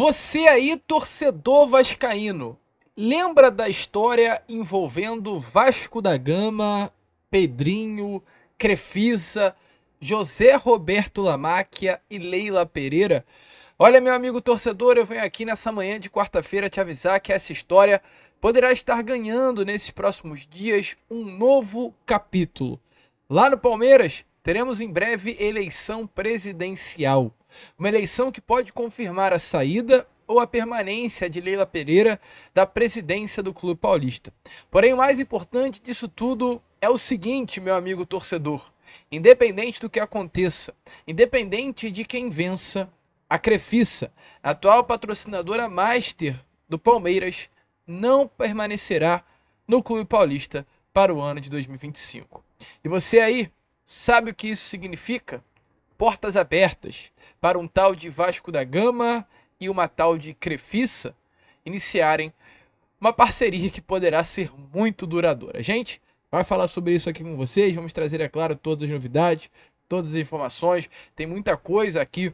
Você aí, torcedor vascaíno, lembra da história envolvendo Vasco da Gama, Pedrinho, Crefisa, José Roberto Lamáquia e Leila Pereira? Olha, meu amigo torcedor, eu venho aqui nessa manhã de quarta-feira te avisar que essa história poderá estar ganhando nesses próximos dias um novo capítulo. Lá no Palmeiras, teremos em breve eleição presidencial. Uma eleição que pode confirmar a saída ou a permanência de Leila Pereira da presidência do Clube Paulista. Porém, o mais importante disso tudo é o seguinte, meu amigo torcedor: independente do que aconteça, independente de quem vença, a Crefissa, a atual patrocinadora master do Palmeiras, não permanecerá no Clube Paulista para o ano de 2025. E você aí, sabe o que isso significa? Portas abertas para um tal de Vasco da Gama e uma tal de Crefissa iniciarem uma parceria que poderá ser muito duradoura. Gente, vai falar sobre isso aqui com vocês, vamos trazer, é claro, todas as novidades, todas as informações, tem muita coisa aqui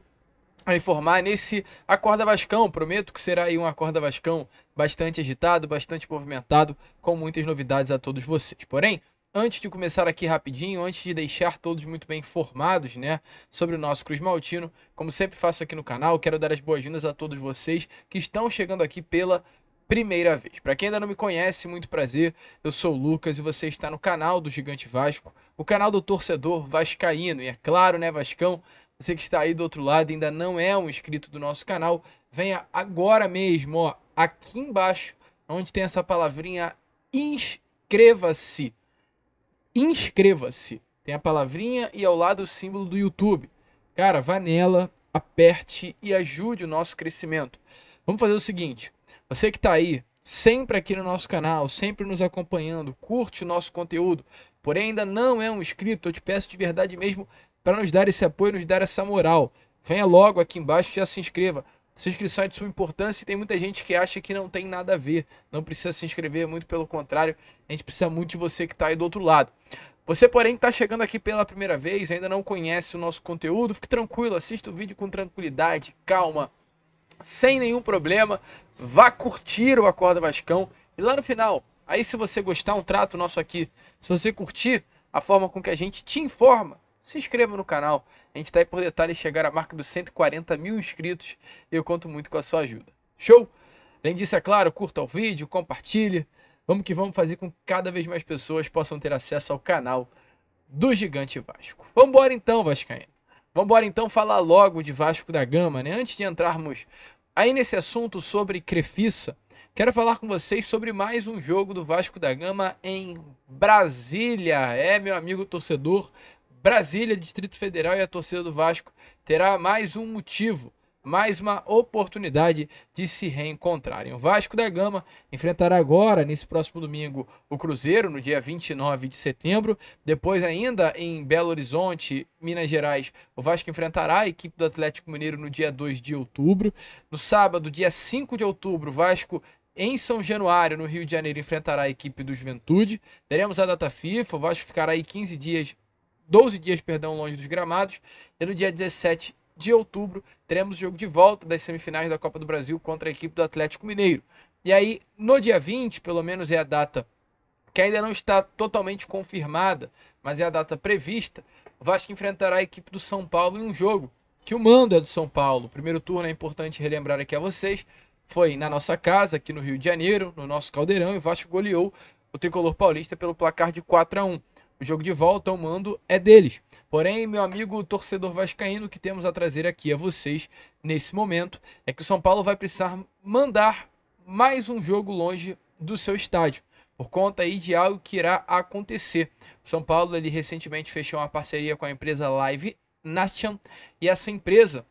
a informar nesse Acorda Vascão. Prometo que será aí um Acorda Vascão bastante agitado, bastante movimentado, com muitas novidades a todos vocês. Porém, Antes de começar aqui rapidinho, antes de deixar todos muito bem informados, né, sobre o nosso Cruz Maltino, como sempre faço aqui no canal, quero dar as boas-vindas a todos vocês que estão chegando aqui pela primeira vez. Para quem ainda não me conhece, muito prazer. Eu sou o Lucas e você está no canal do Gigante Vasco, o canal do torcedor vascaíno. E é claro, né, Vascão, você que está aí do outro lado ainda não é um inscrito do nosso canal, venha agora mesmo, ó, aqui embaixo, onde tem essa palavrinha inscreva-se inscreva-se. Tem a palavrinha e ao lado o símbolo do YouTube. Cara, vá nela, aperte e ajude o nosso crescimento. Vamos fazer o seguinte: você que está aí, sempre aqui no nosso canal, sempre nos acompanhando, curte o nosso conteúdo, porém ainda não é um inscrito, eu te peço de verdade mesmo para nos dar esse apoio, nos dar essa moral. Venha logo aqui embaixo e já se inscreva inscrição é de suma importância e tem muita gente que acha que não tem nada a ver, não precisa se inscrever, muito pelo contrário, a gente precisa muito de você que está aí do outro lado. Você, porém, está chegando aqui pela primeira vez, ainda não conhece o nosso conteúdo, fique tranquilo, assista o vídeo com tranquilidade, calma, sem nenhum problema, vá curtir o Acorda Vascão e lá no final, aí se você gostar, um trato nosso aqui, se você curtir a forma com que a gente te informa, se inscreva no canal. A gente está aí por detalhes chegar à marca dos 140 mil inscritos e eu conto muito com a sua ajuda. Show? Além disso, é claro, curta o vídeo, compartilhe. Vamos que vamos fazer com que cada vez mais pessoas possam ter acesso ao canal do Gigante Vasco. Vamos embora então, Vascaína. Vamos embora então falar logo de Vasco da Gama, né? Antes de entrarmos aí nesse assunto sobre Crefissa, quero falar com vocês sobre mais um jogo do Vasco da Gama em Brasília. É, meu amigo torcedor, Brasília, Distrito Federal e a torcida do Vasco terá mais um motivo, mais uma oportunidade de se reencontrarem. O Vasco da Gama enfrentará agora, nesse próximo domingo, o Cruzeiro, no dia 29 de setembro. Depois, ainda em Belo Horizonte, Minas Gerais, o Vasco enfrentará a equipe do Atlético Mineiro no dia 2 de outubro. No sábado, dia 5 de outubro, o Vasco em São Januário, no Rio de Janeiro, enfrentará a equipe do Juventude. Teremos a data FIFA, o Vasco ficará aí 15 dias 12 dias perdão, longe dos gramados. E no dia 17 de outubro teremos o jogo de volta das semifinais da Copa do Brasil contra a equipe do Atlético Mineiro. E aí, no dia 20, pelo menos é a data que ainda não está totalmente confirmada, mas é a data prevista, o Vasco enfrentará a equipe do São Paulo em um jogo que o mando é do São Paulo. primeiro turno é importante relembrar aqui a vocês. Foi na nossa casa, aqui no Rio de Janeiro, no nosso Caldeirão, e o Vasco goleou o tricolor paulista pelo placar de 4 a 1. O jogo de volta, o mando é deles. Porém, meu amigo torcedor vascaíno, o que temos a trazer aqui a vocês nesse momento é que o São Paulo vai precisar mandar mais um jogo longe do seu estádio, por conta aí de algo que irá acontecer. O São Paulo ele recentemente fechou uma parceria com a empresa Live Nation e essa empresa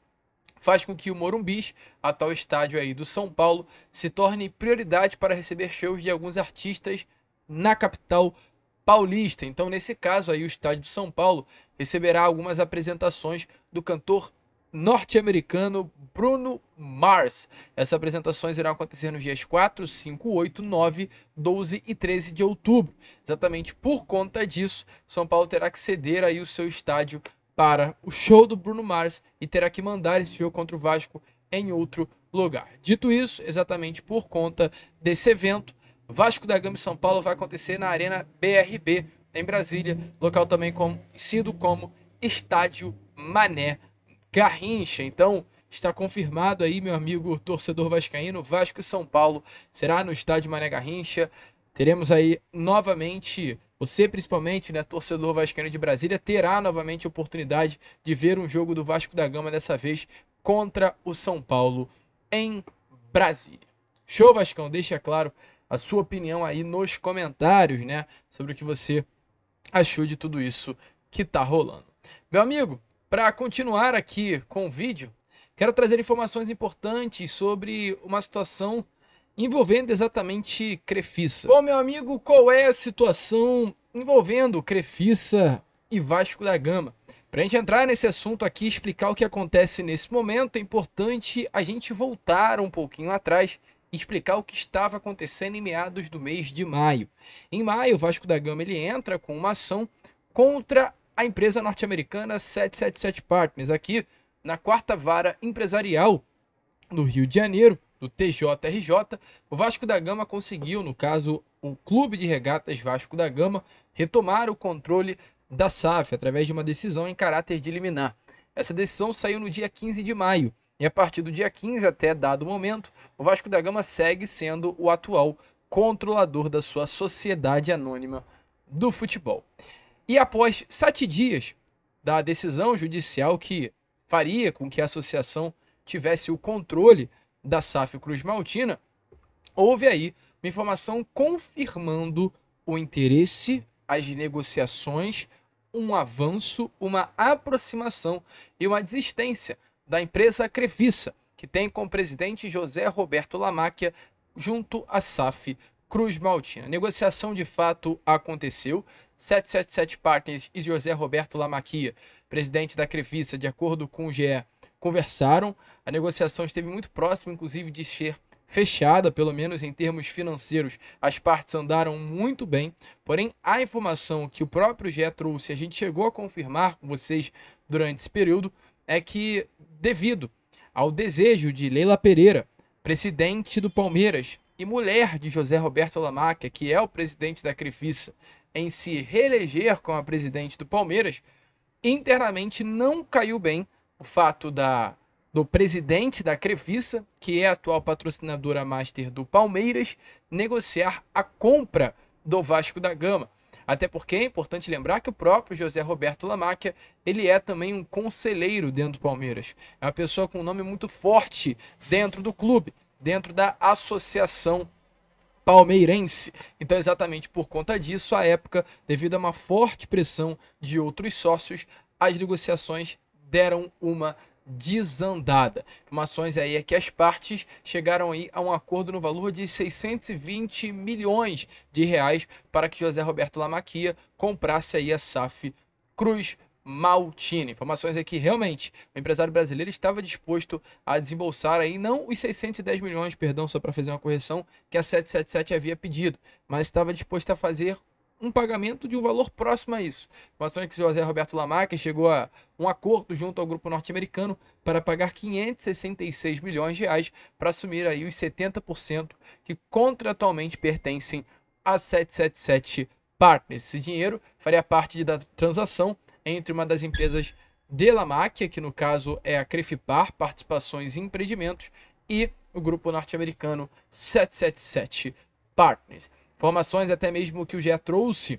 faz com que o Morumbis, atual estádio aí do São Paulo, se torne prioridade para receber shows de alguns artistas na capital Paulista. Então, nesse caso aí, o estádio de São Paulo receberá algumas apresentações do cantor norte-americano Bruno Mars. Essas apresentações irão acontecer nos dias 4, 5, 8, 9, 12 e 13 de outubro. Exatamente por conta disso, São Paulo terá que ceder aí o seu estádio para o show do Bruno Mars e terá que mandar esse jogo contra o Vasco em outro lugar. Dito isso, exatamente por conta desse evento, Vasco da Gama e São Paulo vai acontecer na Arena BRB, em Brasília, local também conhecido como Estádio Mané Garrincha. Então, está confirmado aí, meu amigo torcedor vascaíno, Vasco e São Paulo será no Estádio Mané Garrincha. Teremos aí novamente, você principalmente, né, torcedor vascaíno de Brasília, terá novamente a oportunidade de ver um jogo do Vasco da Gama dessa vez contra o São Paulo em Brasília. Show Vascão, deixa claro a sua opinião aí nos comentários, né? Sobre o que você achou de tudo isso que tá rolando. Meu amigo, para continuar aqui com o vídeo, quero trazer informações importantes sobre uma situação envolvendo exatamente Crefissa. Bom, meu amigo, qual é a situação envolvendo Crefissa e Vasco da Gama? Para a gente entrar nesse assunto aqui, e explicar o que acontece nesse momento, é importante a gente voltar um pouquinho atrás explicar o que estava acontecendo em meados do mês de maio. Em maio, o Vasco da Gama ele entra com uma ação contra a empresa norte-americana 777 Partners, aqui na quarta vara empresarial no Rio de Janeiro, do TJRJ. O Vasco da Gama conseguiu, no caso, o Clube de Regatas Vasco da Gama, retomar o controle da SAF através de uma decisão em caráter de liminar. Essa decisão saiu no dia 15 de maio. E a partir do dia 15 até dado momento, o Vasco da Gama segue sendo o atual controlador da sua sociedade anônima do futebol. E após sete dias da decisão judicial que faria com que a associação tivesse o controle da SAF Cruz Maltina, houve aí uma informação confirmando o interesse, as negociações, um avanço, uma aproximação e uma desistência da empresa Crefissa, que tem com o presidente José Roberto Lamáquia junto à SAF Cruz Maltina. A negociação de fato aconteceu. 777 Partners e José Roberto Lamaquia, presidente da Crevissa, de acordo com o GE, conversaram. A negociação esteve muito próxima, inclusive, de ser fechada, pelo menos em termos financeiros. As partes andaram muito bem, porém, a informação que o próprio GE trouxe, a gente chegou a confirmar com vocês durante esse período, é que, devido ao desejo de Leila Pereira, presidente do Palmeiras e mulher de José Roberto Lamarca, que é o presidente da Crefissa, em se reeleger como a presidente do Palmeiras, internamente não caiu bem o fato da do presidente da Crefissa, que é a atual patrocinadora master do Palmeiras, negociar a compra do Vasco da Gama. Até porque é importante lembrar que o próprio José Roberto Lamáquia, ele é também um conselheiro dentro do Palmeiras. É uma pessoa com um nome muito forte dentro do clube, dentro da associação palmeirense. Então, exatamente por conta disso, à época, devido a uma forte pressão de outros sócios, as negociações deram uma desandada. Informações aí é que as partes chegaram aí a um acordo no valor de 620 milhões de reais para que José Roberto Lamaquia comprasse aí a SAF Cruz Maltini. Informações é que realmente o empresário brasileiro estava disposto a desembolsar aí não os 610 milhões, perdão, só para fazer uma correção que a 777 havia pedido, mas estava disposto a fazer um pagamento de um valor próximo a isso. Informação é que José Roberto Lamarca chegou a um acordo junto ao grupo norte-americano para pagar 566 milhões de reais para assumir aí os 70% que contratualmente pertencem a 777 Partners. Esse dinheiro faria parte da transação entre uma das empresas de Lamarca, que no caso é a Crefipar Participações e Empreendimentos, e o grupo norte-americano 777 Partners. Informações até mesmo que o Gé trouxe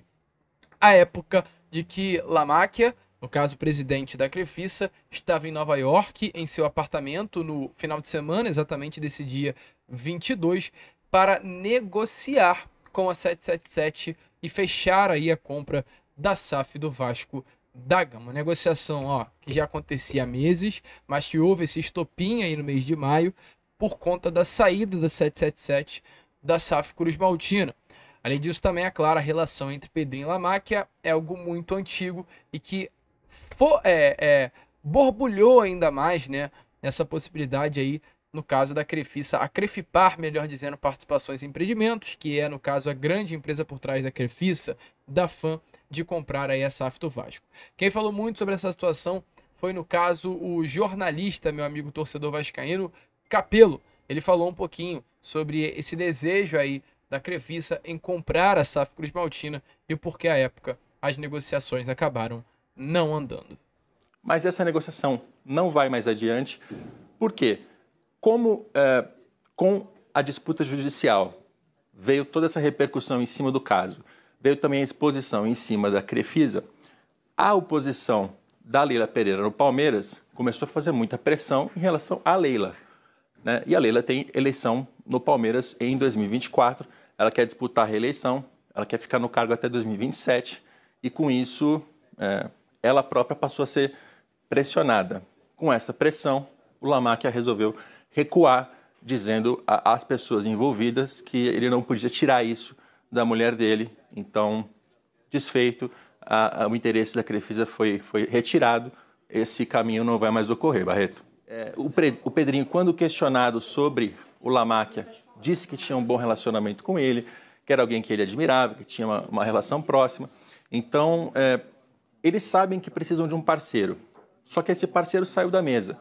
à época de que Lamáquia, no caso o presidente da Crefissa, estava em Nova York, em seu apartamento, no final de semana, exatamente desse dia 22, para negociar com a 777 e fechar aí a compra da SAF do Vasco da Gama. Negociação ó, que já acontecia há meses, mas que houve esse estopim aí no mês de maio por conta da saída da 777 da SAF Cruz Maltina. Além disso, também é clara a relação entre Pedrinho e Lamáquia é algo muito antigo e que é, é, borbulhou ainda mais né, essa possibilidade aí, no caso da Crefissa, a Crefipar, melhor dizendo, participações em empreendimentos, que é, no caso, a grande empresa por trás da Crefissa, da Fã de comprar aí a SAF do Vasco. Quem falou muito sobre essa situação foi, no caso, o jornalista, meu amigo torcedor vascaíno, Capelo. Ele falou um pouquinho sobre esse desejo aí da Crevisa em comprar a SAF Cruz Maltina e porque à época as negociações acabaram não andando. Mas essa negociação não vai mais adiante, porque como é, com a disputa judicial veio toda essa repercussão em cima do caso, veio também a exposição em cima da Crefisa, a oposição da Leila Pereira no Palmeiras começou a fazer muita pressão em relação à Leila. Né? E a Leila tem eleição no Palmeiras em 2024 ela quer disputar a reeleição, ela quer ficar no cargo até 2027 e, com isso, é, ela própria passou a ser pressionada. Com essa pressão, o Lamarck resolveu recuar, dizendo às pessoas envolvidas que ele não podia tirar isso da mulher dele. Então, desfeito, a, a, o interesse da Crefisa foi, foi retirado. Esse caminho não vai mais ocorrer, Barreto. É, o, Pre, o, Pedrinho, quando questionado sobre o Lamáquia disse que tinha um bom relacionamento com ele, que era alguém que ele admirava, que tinha uma, uma relação próxima. Então, é, eles sabem que precisam de um parceiro, só que esse parceiro saiu da mesa.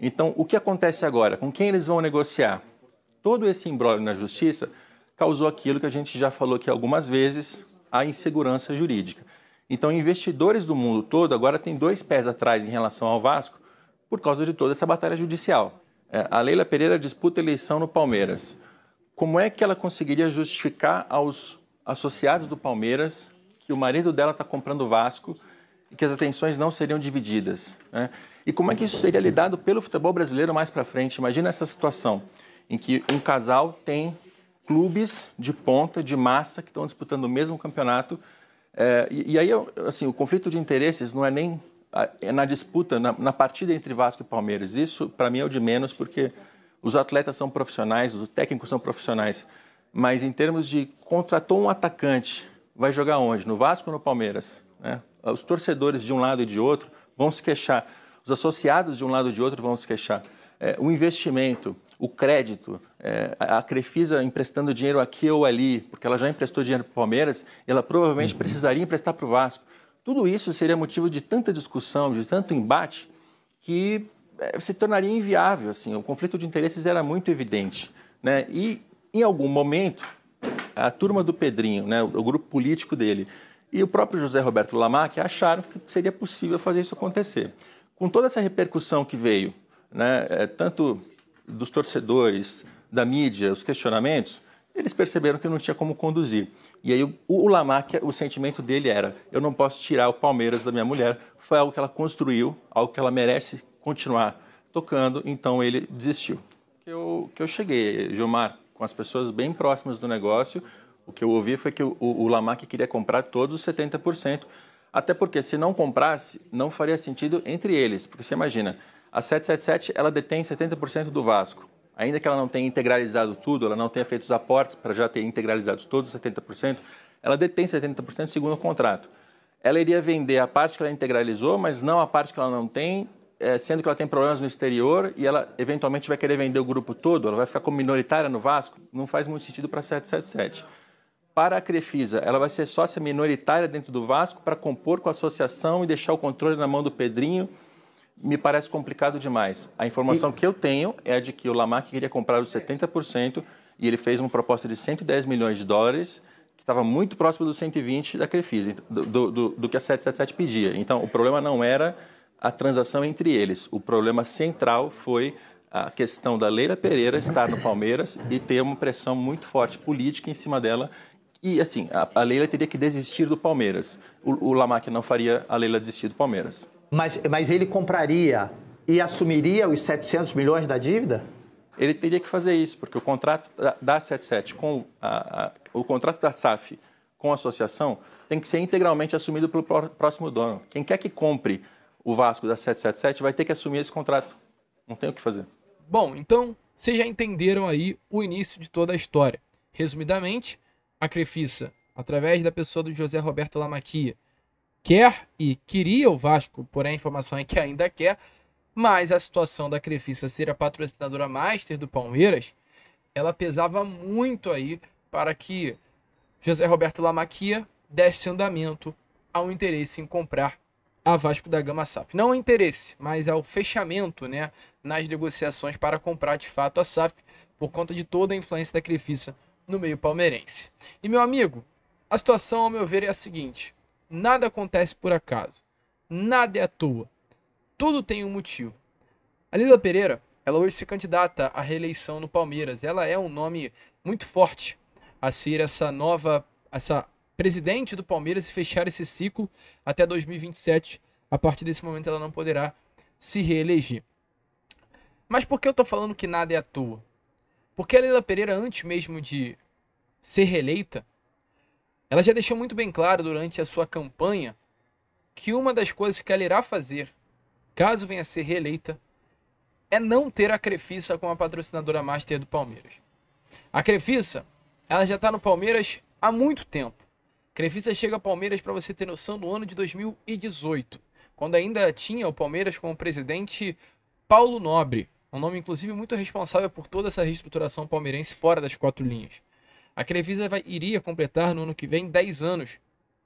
Então, o que acontece agora? Com quem eles vão negociar? Todo esse embrólio na justiça causou aquilo que a gente já falou aqui algumas vezes, a insegurança jurídica. Então, investidores do mundo todo agora têm dois pés atrás em relação ao Vasco por causa de toda essa batalha judicial. É, a Leila Pereira disputa eleição no Palmeiras como é que ela conseguiria justificar aos associados do Palmeiras que o marido dela está comprando o Vasco e que as atenções não seriam divididas? Né? E como é que isso seria lidado pelo futebol brasileiro mais para frente? Imagina essa situação em que um casal tem clubes de ponta, de massa, que estão disputando o mesmo campeonato. É, e, e, aí, assim, o conflito de interesses não é nem é, na disputa, na, na partida entre Vasco e Palmeiras. Isso, para mim, é o de menos, porque os atletas são profissionais, os técnicos são profissionais. Mas em termos de contratou um atacante, vai jogar onde? No Vasco ou no Palmeiras? Né? Os torcedores de um lado e de outro vão se queixar. Os associados de um lado e de outro vão se queixar. É, o investimento, o crédito, é, a Crefisa emprestando dinheiro aqui ou ali, porque ela já emprestou dinheiro para o Palmeiras, ela provavelmente uhum. precisaria emprestar para o Vasco. Tudo isso seria motivo de tanta discussão, de tanto embate, que eh, se tornaria inviável. Assim, o conflito de interesses era muito evidente. Né? E, em algum momento, a turma do Pedrinho, né, o grupo político dele, e o próprio José Roberto Lamarck acharam que seria possível fazer isso acontecer. Com toda essa repercussão que veio, né, eh, tanto dos torcedores, da mídia, os questionamentos, eles perceberam que não tinha como conduzir. E aí o, o Lamarck, o sentimento dele era: eu não posso tirar o Palmeiras da minha mulher. Foi algo que ela construiu, algo que ela merece continuar tocando, então ele desistiu. Que eu, que eu cheguei, Gilmar, com as pessoas bem próximas do negócio, o que eu ouvi foi que o, o Lamarck queria comprar todos os 70%, até porque se não comprasse, não faria sentido entre eles. Porque você imagina, a 777 ela detém 70% do Vasco. Ainda que ela não tenha integralizado tudo, ela não tenha feito os aportes para já ter integralizado todos os 70%, ela detém 70% segundo o contrato. Ela iria vender a parte que ela integralizou, mas não a parte que ela não tem é, sendo que ela tem problemas no exterior e ela eventualmente vai querer vender o grupo todo, ela vai ficar como minoritária no Vasco, não faz muito sentido para a 777. Para a Crefisa, ela vai ser sócia minoritária dentro do Vasco para compor com a associação e deixar o controle na mão do Pedrinho. Me parece complicado demais. A informação e... que eu tenho é de que o Lamarck queria comprar os 70% e ele fez uma proposta de 110 milhões de dólares que estava muito próximo dos 120 da Crefisa, do, do, do, que a 777 pedia. Então, o problema não era a transação entre eles. O problema central foi a questão da Leila Pereira estar no Palmeiras e ter uma pressão muito forte política em cima dela. E, assim, a, Leila teria que desistir do Palmeiras. O, o Lamac não faria a Leila desistir do Palmeiras. Mas, mas ele compraria e assumiria os 700 milhões da dívida? Ele teria que fazer isso, porque o contrato da, da 77 com a, a, o contrato da SAF com a associação tem que ser integralmente assumido pelo pró, próximo dono. Quem quer que compre o Vasco da 777 vai ter que assumir esse contrato. Não tem o que fazer. Bom, então vocês já entenderam aí o início de toda a história. Resumidamente, a Crefissa, através da pessoa do José Roberto Lamaquia, quer e queria o Vasco, porém a informação é que ainda quer, mas a situação da Crefissa ser a patrocinadora master do Palmeiras, ela pesava muito aí para que José Roberto Lamaquia desse andamento ao interesse em comprar a Vasco da Gama SAF. Não o é interesse, mas é o fechamento né, nas negociações para comprar de fato a SAF, por conta de toda a influência da Crefissa no meio palmeirense. E meu amigo, a situação, ao meu ver, é a seguinte: nada acontece por acaso, nada é à toa, tudo tem um motivo. A Lila Pereira, ela hoje se candidata à reeleição no Palmeiras, ela é um nome muito forte a ser essa nova, essa presidente do Palmeiras e fechar esse ciclo até 2027. A partir desse momento ela não poderá se reeleger. Mas por que eu estou falando que nada é à toa? Porque a Leila Pereira, antes mesmo de ser reeleita, ela já deixou muito bem claro durante a sua campanha que uma das coisas que ela irá fazer, caso venha a ser reeleita, é não ter a Crefissa como a patrocinadora master do Palmeiras. A Crefissa, ela já está no Palmeiras há muito tempo. Crefisa chega ao Palmeiras para você ter noção do ano de 2018, quando ainda tinha o Palmeiras como presidente Paulo Nobre, um nome inclusive muito responsável por toda essa reestruturação palmeirense fora das quatro linhas. A Crefisa vai, iria completar no ano que vem 10 anos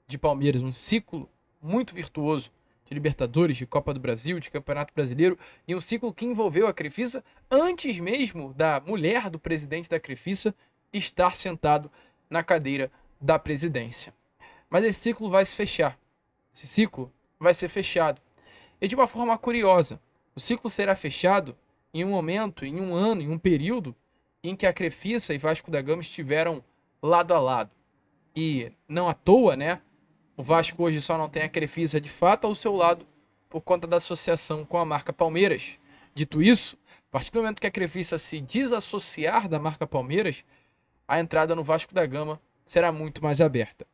de Palmeiras, um ciclo muito virtuoso de Libertadores, de Copa do Brasil, de Campeonato Brasileiro, e um ciclo que envolveu a Crefisa antes mesmo da mulher do presidente da Crefisa estar sentado na cadeira da presidência. Mas esse ciclo vai se fechar. Esse ciclo vai ser fechado. E de uma forma curiosa, o ciclo será fechado em um momento, em um ano, em um período em que a Crefissa e Vasco da Gama estiveram lado a lado. E não à toa, né? O Vasco hoje só não tem a Crefisa de fato ao seu lado por conta da associação com a marca Palmeiras. Dito isso, a partir do momento que a Crefisa se desassociar da marca Palmeiras, a entrada no Vasco da Gama será muito mais aberta.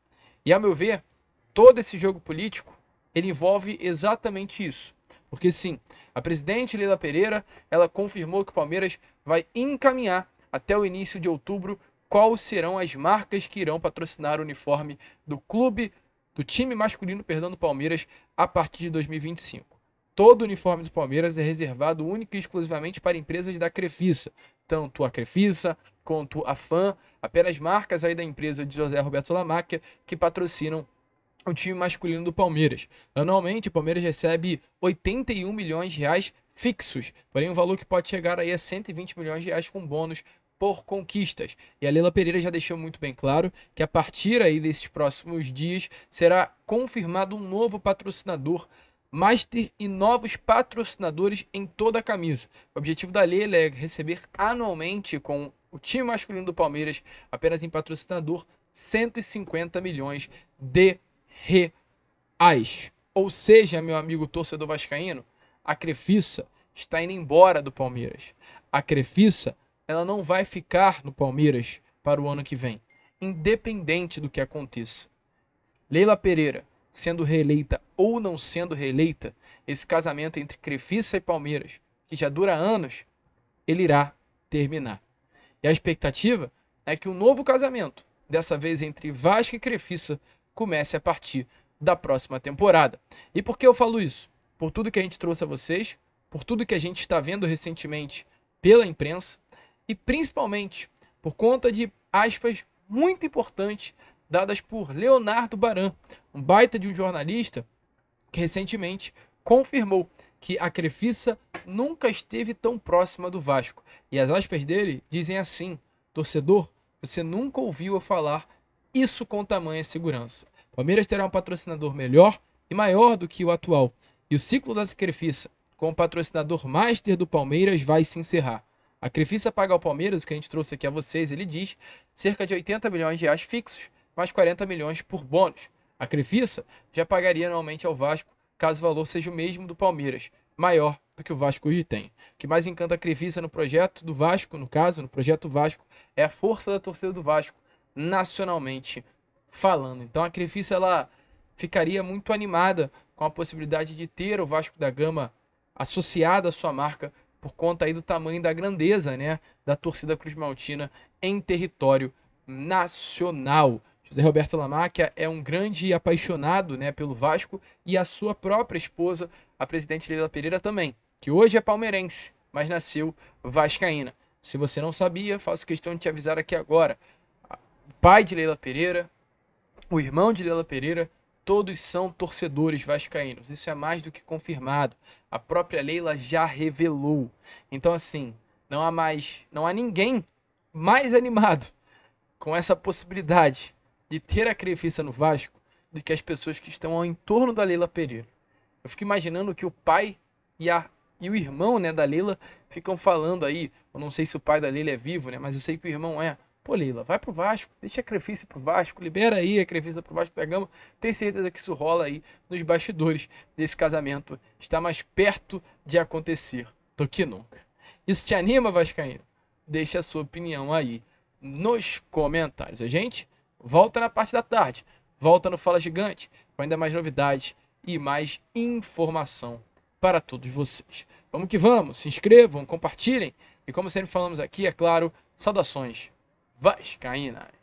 E a meu ver, todo esse jogo político, ele envolve exatamente isso. Porque sim, a presidente Leila Pereira, ela confirmou que o Palmeiras vai encaminhar até o início de outubro quais serão as marcas que irão patrocinar o uniforme do clube, do time masculino, perdão, do Palmeiras a partir de 2025. Todo o uniforme do Palmeiras é reservado única e exclusivamente para empresas da Crefisa, tanto a Crefisa, quanto a fã, apenas marcas aí da empresa de José Roberto Lamáquia que patrocinam o time masculino do Palmeiras. Anualmente, o Palmeiras recebe 81 milhões de reais fixos, porém um valor que pode chegar aí a é 120 milhões de reais com bônus por conquistas. E a Leila Pereira já deixou muito bem claro que a partir aí desses próximos dias será confirmado um novo patrocinador Master e novos patrocinadores em toda a camisa. O objetivo da Leila é receber anualmente com o time masculino do Palmeiras, apenas em patrocinador, 150 milhões de reais. Ou seja, meu amigo torcedor vascaíno, a Crefissa está indo embora do Palmeiras. A Crefissa, ela não vai ficar no Palmeiras para o ano que vem, independente do que aconteça. Leila Pereira, sendo reeleita ou não sendo reeleita, esse casamento entre Crefissa e Palmeiras, que já dura anos, ele irá terminar. E a expectativa é que um novo casamento, dessa vez entre Vasco e Crefissa, comece a partir da próxima temporada. E por que eu falo isso? Por tudo que a gente trouxe a vocês, por tudo que a gente está vendo recentemente pela imprensa e principalmente por conta de aspas muito importantes dadas por Leonardo Baran, um baita de um jornalista que recentemente confirmou que a Crefissa nunca esteve tão próxima do Vasco. E as aspas dele dizem assim: torcedor, você nunca ouviu eu falar isso com tamanha segurança. Palmeiras terá um patrocinador melhor e maior do que o atual. E o ciclo da Crefissa, com o patrocinador master do Palmeiras, vai se encerrar. A Crefissa paga ao Palmeiras, o que a gente trouxe aqui a vocês, ele diz, cerca de 80 milhões de reais fixos, mais 40 milhões por bônus. A Crefissa já pagaria anualmente ao Vasco, caso o valor seja o mesmo do Palmeiras, maior do que o Vasco hoje tem. O que mais encanta a Crevisa no projeto do Vasco, no caso, no projeto Vasco, é a força da torcida do Vasco, nacionalmente falando. Então a Crevisa ela ficaria muito animada com a possibilidade de ter o Vasco da Gama associado à sua marca por conta aí do tamanho da grandeza, né, da torcida Maltina em território nacional. José Roberto Lamáquia é um grande apaixonado né, pelo Vasco e a sua própria esposa, a presidente Leila Pereira, também que hoje é palmeirense, mas nasceu vascaína. Se você não sabia, faço questão de te avisar aqui agora. O pai de Leila Pereira, o irmão de Leila Pereira, todos são torcedores vascaínos. Isso é mais do que confirmado. A própria Leila já revelou. Então assim, não há mais, não há ninguém mais animado com essa possibilidade de ter a Crefissa no Vasco do que as pessoas que estão ao entorno da Leila Pereira. Eu fico imaginando que o pai e a e o irmão né, da Leila ficam falando aí. Eu não sei se o pai da Leila é vivo, né? Mas eu sei que o irmão é. Pô, Leila, vai pro Vasco, deixa a Crefisa pro Vasco, libera aí a Crefisa pro Vasco da Gama. Tenho certeza que isso rola aí nos bastidores desse casamento. Está mais perto de acontecer do que nunca. Isso te anima, Vascaíno? Deixa a sua opinião aí nos comentários. A gente volta na parte da tarde, volta no Fala Gigante, com ainda mais novidades e mais informação para todos vocês. Vamos que vamos, se inscrevam, compartilhem e como sempre falamos aqui, é claro, saudações vascaínas.